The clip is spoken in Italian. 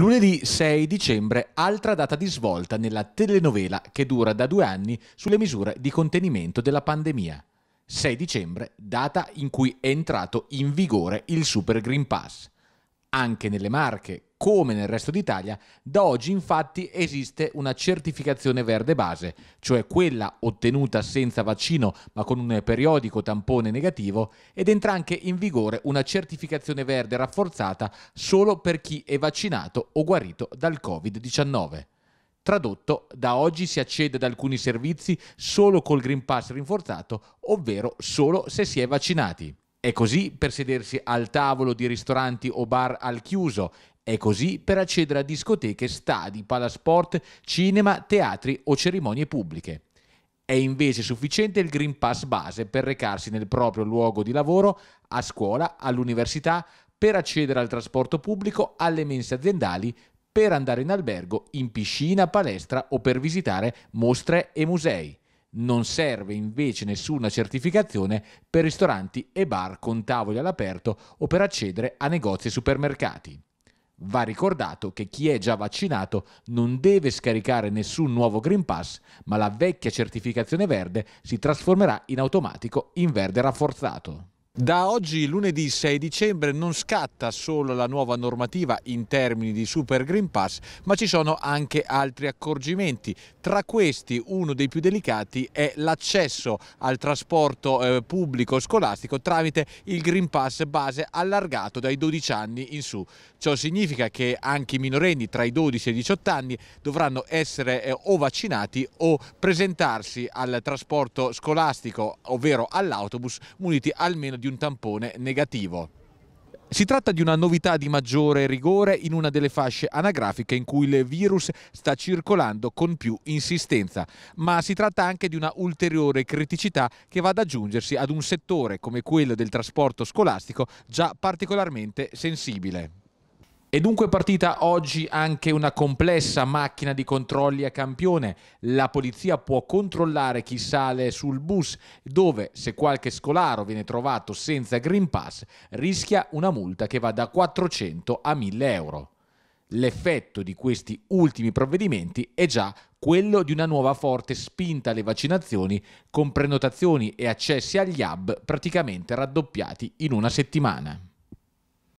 Lunedì 6 dicembre, altra data di svolta nella telenovela che dura da due anni sulle misure di contenimento della pandemia. 6 dicembre, data in cui è entrato in vigore il Super Green Pass. Anche nelle Marche, come nel resto d'Italia, da oggi infatti esiste una certificazione verde base, cioè quella ottenuta senza vaccino ma con un periodico tampone negativo, ed entra anche in vigore una certificazione verde rafforzata solo per chi è vaccinato o guarito dal Covid-19. Tradotto, da oggi si accede ad alcuni servizi solo col Green Pass rinforzato, ovvero solo se si è vaccinati. È così per sedersi al tavolo di ristoranti o bar al chiuso, è così per accedere a discoteche, stadi, palasport, cinema, teatri o cerimonie pubbliche. È invece sufficiente il Green Pass base per recarsi nel proprio luogo di lavoro, a scuola, all'università, per accedere al trasporto pubblico, alle mense aziendali, per andare in albergo, in piscina, palestra o per visitare mostre e musei. Non serve invece nessuna certificazione per ristoranti e bar con tavoli all'aperto o per accedere a negozi e supermercati. Va ricordato che chi è già vaccinato non deve scaricare nessun nuovo Green Pass, ma la vecchia certificazione verde si trasformerà in automatico in verde rafforzato. Da oggi, lunedì 6 dicembre, non scatta solo la nuova normativa in termini di Super Green Pass, ma ci sono anche altri accorgimenti. Tra questi, uno dei più delicati è l'accesso al trasporto eh, pubblico scolastico tramite il Green Pass base allargato dai 12 anni in su. Ciò significa che anche i minorenni tra i 12 e i 18 anni dovranno essere eh, o vaccinati o presentarsi al trasporto scolastico, ovvero all'autobus, muniti almeno di un un tampone negativo. Si tratta di una novità di maggiore rigore in una delle fasce anagrafiche in cui il virus sta circolando con più insistenza, ma si tratta anche di una ulteriore criticità che va ad aggiungersi ad un settore come quello del trasporto scolastico già particolarmente sensibile. È dunque partita oggi anche una complessa macchina di controlli a campione. La polizia può controllare chi sale sul bus, dove se qualche scolaro viene trovato senza Green Pass rischia una multa che va da 400 a 1000 euro. L'effetto di questi ultimi provvedimenti è già quello di una nuova forte spinta alle vaccinazioni, con prenotazioni e accessi agli hub praticamente raddoppiati in una settimana.